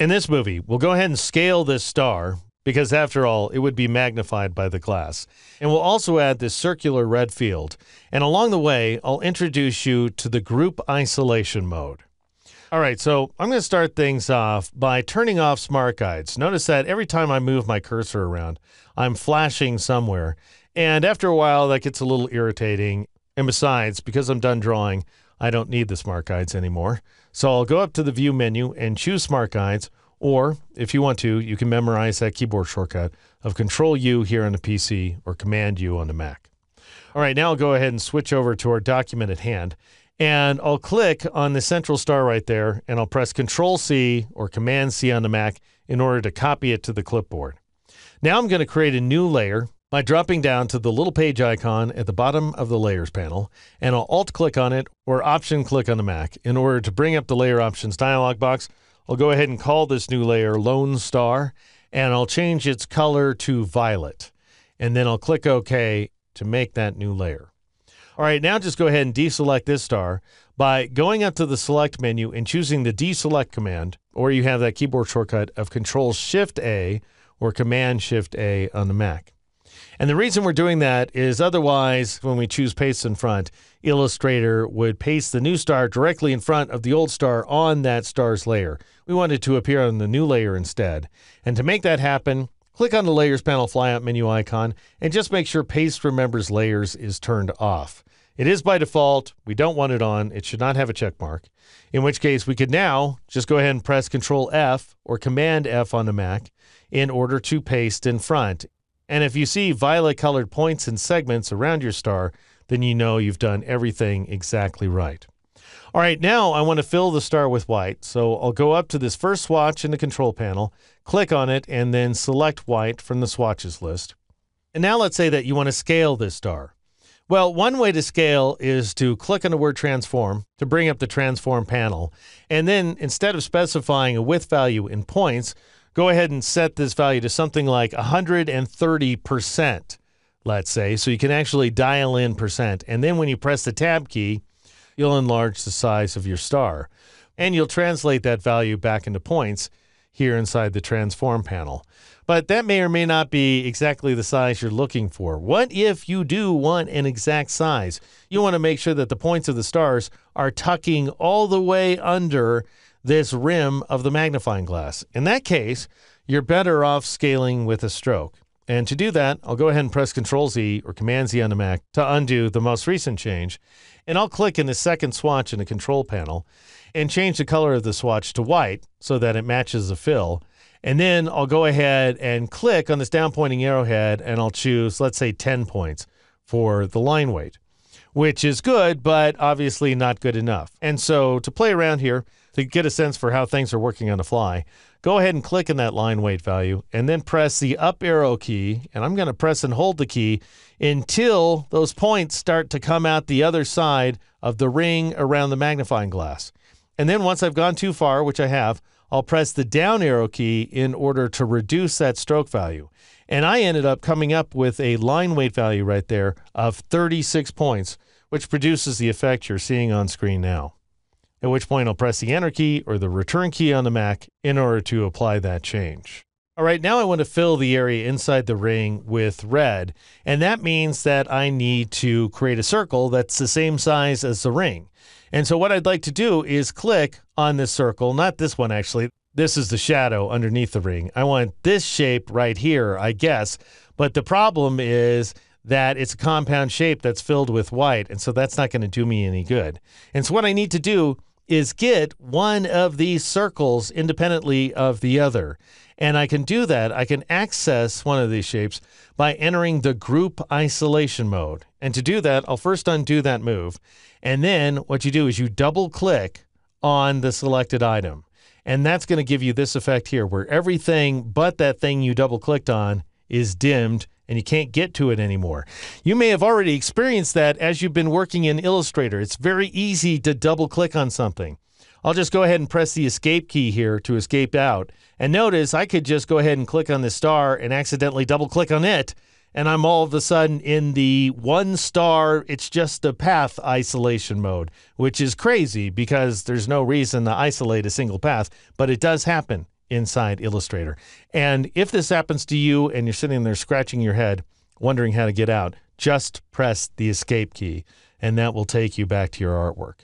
in this movie, we'll go ahead and scale this star because, after all, it would be magnified by the glass. And we'll also add this circular red field. And along the way, I'll introduce you to the group isolation mode. All right, so I'm going to start things off by turning off smart guides. Notice that every time I move my cursor around, I'm flashing somewhere. And after a while, that gets a little irritating. And besides, because I'm done drawing, I don't need the smart guides anymore. So I'll go up to the view menu and choose smart guides. Or if you want to, you can memorize that keyboard shortcut of control U here on the PC or command U on the Mac. All right, now I'll go ahead and switch over to our document at hand and I'll click on the central star right there and I'll press control C or command C on the Mac in order to copy it to the clipboard. Now I'm going to create a new layer by dropping down to the little page icon at the bottom of the Layers panel, and I'll Alt-click on it or Option-click on the Mac. In order to bring up the Layer Options dialog box, I'll go ahead and call this new layer Lone Star, and I'll change its color to violet. And then I'll click OK to make that new layer. All right, now just go ahead and deselect this star by going up to the Select menu and choosing the deselect command, or you have that keyboard shortcut of Control Shift A or Command Shift A on the Mac. And the reason we're doing that is otherwise, when we choose paste in front, Illustrator would paste the new star directly in front of the old star on that star's layer. We want it to appear on the new layer instead. And to make that happen, click on the Layers panel flyout menu icon and just make sure Paste Remembers Layers is turned off. It is by default. We don't want it on. It should not have a check mark. In which case, we could now just go ahead and press Control F or Command F on the Mac in order to paste in front. And if you see violet colored points and segments around your star, then you know you've done everything exactly right. All right, now I want to fill the star with white. So I'll go up to this first swatch in the control panel, click on it, and then select white from the swatches list. And now let's say that you want to scale this star. Well, one way to scale is to click on the word transform to bring up the transform panel. And then instead of specifying a width value in points, go ahead and set this value to something like 130%, let's say. So you can actually dial in percent. And then when you press the tab key, you'll enlarge the size of your star. And you'll translate that value back into points here inside the transform panel. But that may or may not be exactly the size you're looking for. What if you do want an exact size? You want to make sure that the points of the stars are tucking all the way under this rim of the magnifying glass. In that case, you're better off scaling with a stroke. And to do that, I'll go ahead and press Control Z or Command Z on the Mac to undo the most recent change. And I'll click in the second swatch in the control panel and change the color of the swatch to white so that it matches the fill. And then I'll go ahead and click on this down pointing arrowhead and I'll choose, let's say, 10 points for the line weight, which is good, but obviously not good enough. And so to play around here, to get a sense for how things are working on the fly, go ahead and click in that line weight value and then press the up arrow key. And I'm going to press and hold the key until those points start to come out the other side of the ring around the magnifying glass. And then once I've gone too far, which I have, I'll press the down arrow key in order to reduce that stroke value. And I ended up coming up with a line weight value right there of 36 points, which produces the effect you're seeing on screen now at which point I'll press the enter key or the return key on the Mac in order to apply that change. All right, now I want to fill the area inside the ring with red, and that means that I need to create a circle that's the same size as the ring. And so what I'd like to do is click on this circle, not this one actually. This is the shadow underneath the ring. I want this shape right here, I guess. But the problem is that it's a compound shape that's filled with white, and so that's not going to do me any good. And so what I need to do is get one of these circles independently of the other. And I can do that. I can access one of these shapes by entering the group isolation mode. And to do that, I'll first undo that move. And then what you do is you double click on the selected item. And that's going to give you this effect here where everything but that thing you double clicked on is dimmed and you can't get to it anymore. You may have already experienced that as you've been working in Illustrator. It's very easy to double click on something. I'll just go ahead and press the escape key here to escape out. And notice I could just go ahead and click on the star and accidentally double click on it. And I'm all of a sudden in the one star, it's just a path isolation mode, which is crazy because there's no reason to isolate a single path, but it does happen inside Illustrator. And if this happens to you and you're sitting there scratching your head, wondering how to get out, just press the escape key and that will take you back to your artwork.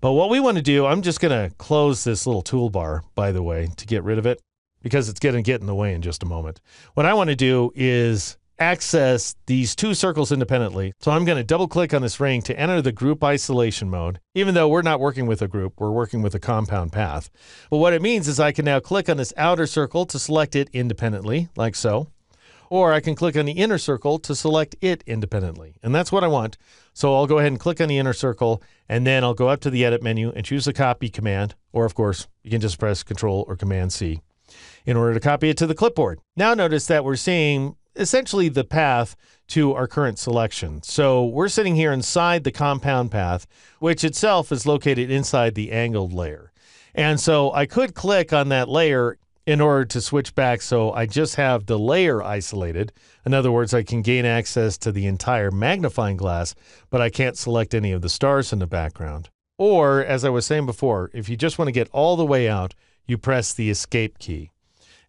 But what we want to do, I'm just going to close this little toolbar, by the way, to get rid of it because it's going to get in the way in just a moment. What I want to do is access these two circles independently. So I'm going to double click on this ring to enter the group isolation mode, even though we're not working with a group, we're working with a compound path. But what it means is I can now click on this outer circle to select it independently, like so, or I can click on the inner circle to select it independently. And that's what I want. So I'll go ahead and click on the inner circle, and then I'll go up to the edit menu and choose the copy command, or of course, you can just press control or command C in order to copy it to the clipboard. Now notice that we're seeing essentially the path to our current selection. So we're sitting here inside the compound path, which itself is located inside the angled layer. And so I could click on that layer in order to switch back so I just have the layer isolated. In other words, I can gain access to the entire magnifying glass, but I can't select any of the stars in the background. Or, as I was saying before, if you just want to get all the way out, you press the escape key,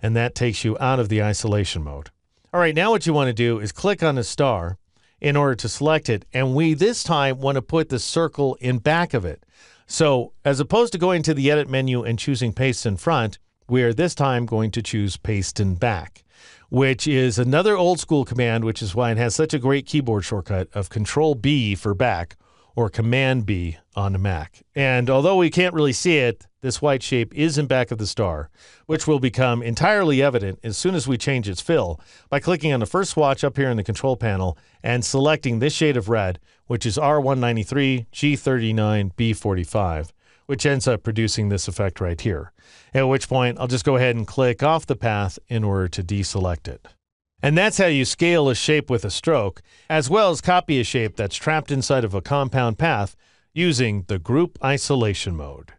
and that takes you out of the isolation mode. All right, now what you want to do is click on the star in order to select it. And we this time want to put the circle in back of it. So as opposed to going to the edit menu and choosing paste in front, we are this time going to choose paste in back, which is another old school command, which is why it has such a great keyboard shortcut of control B for back or command B on the Mac. And although we can't really see it, this white shape is in back of the star, which will become entirely evident as soon as we change its fill by clicking on the first swatch up here in the control panel and selecting this shade of red, which is R193 G39 B45, which ends up producing this effect right here. At which point, I'll just go ahead and click off the path in order to deselect it. And that's how you scale a shape with a stroke, as well as copy a shape that's trapped inside of a compound path using the group isolation mode.